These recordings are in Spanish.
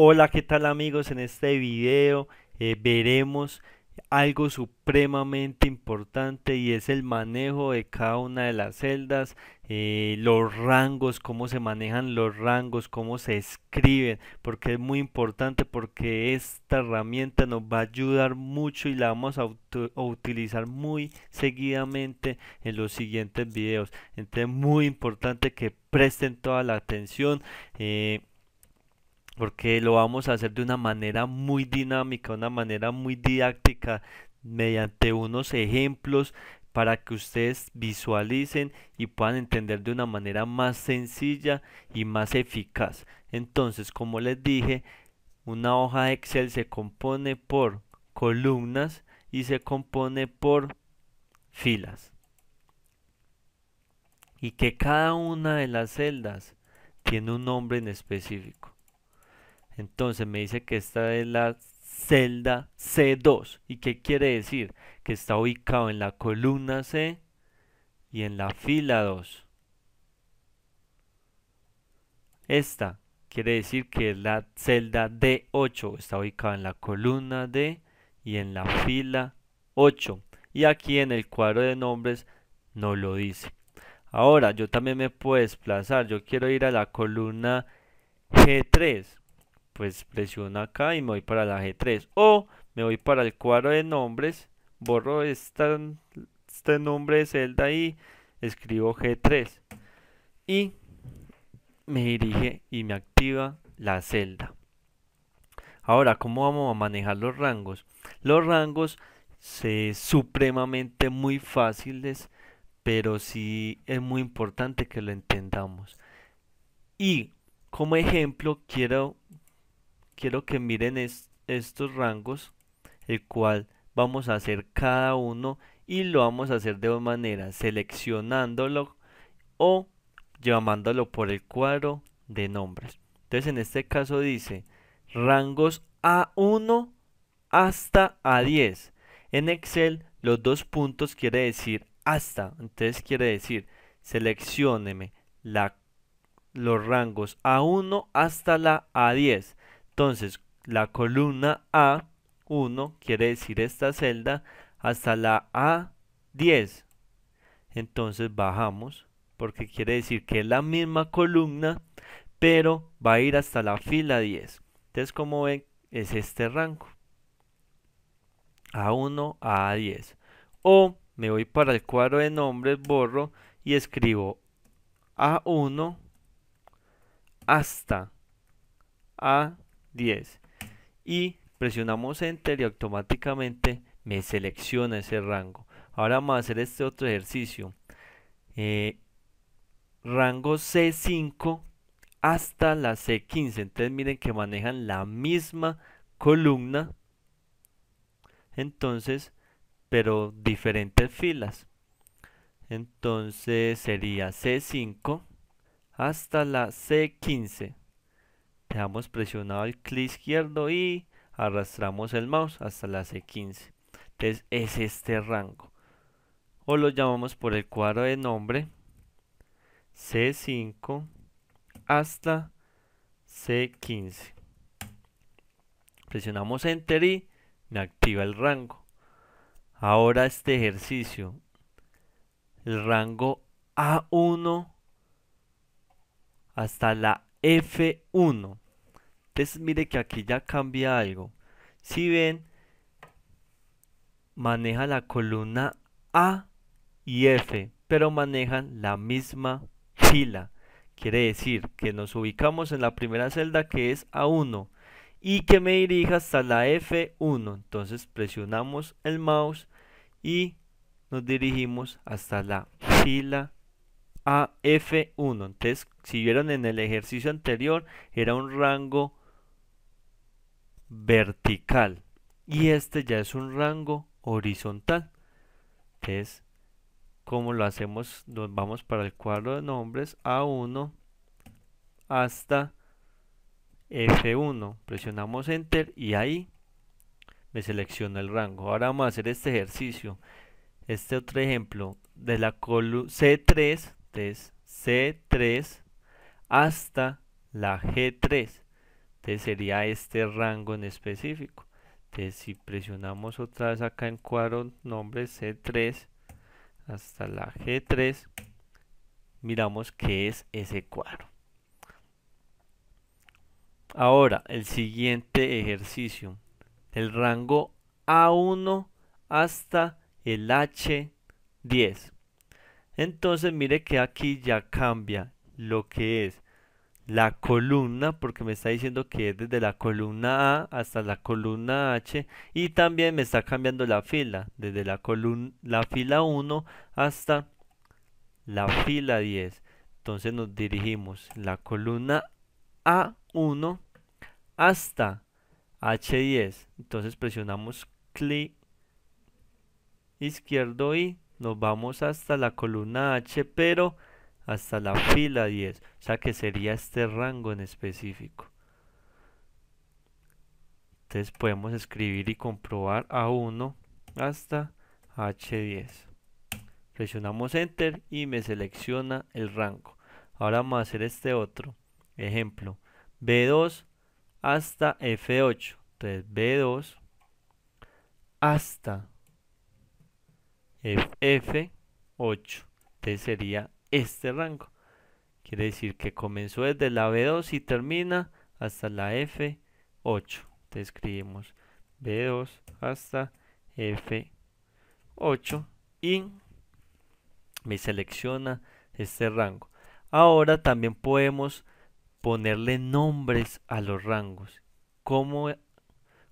Hola, ¿qué tal amigos? En este video eh, veremos algo supremamente importante y es el manejo de cada una de las celdas, eh, los rangos, cómo se manejan los rangos, cómo se escriben, porque es muy importante porque esta herramienta nos va a ayudar mucho y la vamos a, utilizar muy seguidamente en los siguientes videos. Entonces muy importante que presten toda la atención. Eh, porque lo vamos a hacer de una manera muy dinámica, una manera muy didáctica, mediante unos ejemplos para que ustedes visualicen y puedan entender de una manera más sencilla y más eficaz. Entonces, como les dije, una hoja de Excel se compone por columnas y se compone por filas. Y que cada una de las celdas tiene un nombre en específico. Entonces me dice que esta es la celda C2. ¿Y qué quiere decir? Que está ubicado en la columna C y en la fila 2. Esta quiere decir que es la celda D8. Está ubicada en la columna D y en la fila 8. Y aquí en el cuadro de nombres no lo dice. Ahora yo también me puedo desplazar. Yo quiero ir a la columna G3 pues presiono acá y me voy para la G3. O me voy para el cuadro de nombres, borro esta, este nombre de celda y escribo G3. Y me dirige y me activa la celda. Ahora, ¿cómo vamos a manejar los rangos? Los rangos se supremamente muy fáciles, pero sí es muy importante que lo entendamos. Y como ejemplo, quiero quiero que miren es, estos rangos, el cual vamos a hacer cada uno y lo vamos a hacer de dos maneras, seleccionándolo o llamándolo por el cuadro de nombres. Entonces en este caso dice rangos A1 hasta A10. En Excel los dos puntos quiere decir hasta, entonces quiere decir seleccióneme la, los rangos A1 hasta la A10. Entonces, la columna A1 quiere decir esta celda hasta la A10. Entonces bajamos porque quiere decir que es la misma columna, pero va a ir hasta la fila 10. Entonces, como ven, es este rango. A1 a 1 a 10 O me voy para el cuadro de nombres, borro y escribo A1 hasta A10. 10 y presionamos enter y automáticamente me selecciona ese rango. Ahora vamos a hacer este otro ejercicio. Eh, rango C5 hasta la C15. Entonces miren que manejan la misma columna. Entonces, pero diferentes filas. Entonces sería C5 hasta la C15 dejamos presionado el clic izquierdo y arrastramos el mouse hasta la C15 entonces es este rango o lo llamamos por el cuadro de nombre C5 hasta C15 presionamos enter y me activa el rango ahora este ejercicio el rango A1 hasta la A1. F1. Entonces mire que aquí ya cambia algo. Si ven, maneja la columna A y F, pero manejan la misma fila. Quiere decir que nos ubicamos en la primera celda que es A1 y que me dirija hasta la F1. Entonces presionamos el mouse y nos dirigimos hasta la fila a F1. Entonces, si vieron en el ejercicio anterior, era un rango vertical y este ya es un rango horizontal. Entonces, como lo hacemos, nos vamos para el cuadro de nombres A1 hasta F1. Presionamos Enter y ahí me selecciona el rango. Ahora vamos a hacer este ejercicio. Este otro ejemplo de la columna C3 C3 hasta la G3. Entonces sería este rango en específico. Entonces si presionamos otra vez acá en cuadro nombre C3 hasta la G3, miramos qué es ese cuadro. Ahora, el siguiente ejercicio. El rango A1 hasta el H10. Entonces mire que aquí ya cambia lo que es la columna, porque me está diciendo que es desde la columna A hasta la columna H, y también me está cambiando la fila, desde la, columna, la fila 1 hasta la fila 10. Entonces nos dirigimos la columna A1 hasta H10. Entonces presionamos clic izquierdo y nos vamos hasta la columna H, pero hasta la fila 10, o sea que sería este rango en específico. Entonces podemos escribir y comprobar A1 hasta H10. Presionamos Enter y me selecciona el rango. Ahora vamos a hacer este otro. Ejemplo, B2 hasta F8. Entonces B2 hasta F8. Entonces sería este rango. Quiere decir que comenzó desde la B2 y termina hasta la F8. Entonces escribimos B2 hasta F8 y me selecciona este rango. Ahora también podemos ponerle nombres a los rangos. ¿Cómo,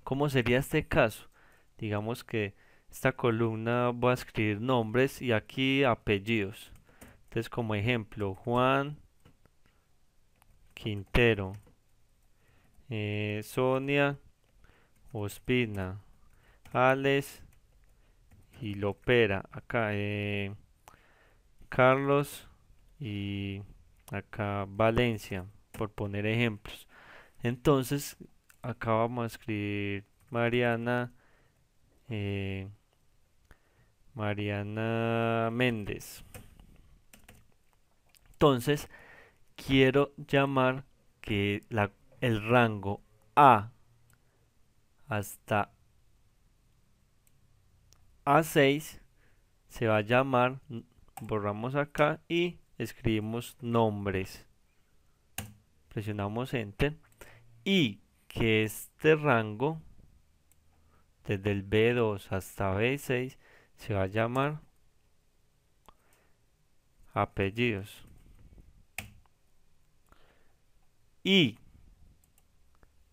cómo sería este caso? Digamos que esta columna voy a escribir nombres y aquí apellidos. Entonces como ejemplo, Juan Quintero, eh, Sonia Ospina, Alex y Lopera, acá eh, Carlos y acá Valencia, por poner ejemplos. Entonces acá vamos a escribir Mariana. Eh, Mariana Méndez. Entonces, quiero llamar que el rango A hasta A6 se va a llamar, borramos acá y escribimos nombres. Presionamos Enter. Y que este rango, desde el B2 hasta B6, se va a llamar apellidos. Y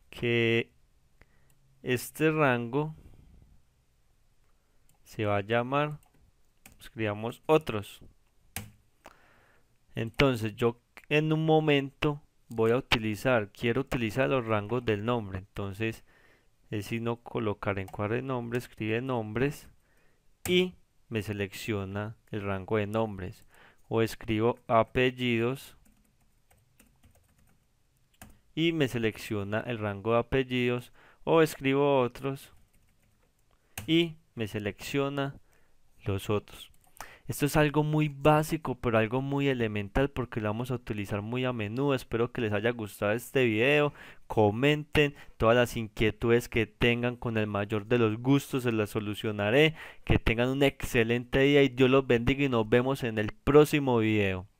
que este rango se va a llamar, escribamos pues, otros. Entonces yo en un momento voy a utilizar, quiero utilizar los rangos del nombre. Entonces el signo colocar en cuadro de nombre, escribe nombres y me selecciona el rango de nombres o escribo apellidos y me selecciona el rango de apellidos o escribo otros y me selecciona los otros esto es algo muy básico, pero algo muy elemental porque lo vamos a utilizar muy a menudo. Espero que les haya gustado este video. Comenten todas las inquietudes que tengan con el mayor de los gustos, se las solucionaré. Que tengan un excelente día y Dios los bendiga y nos vemos en el próximo video.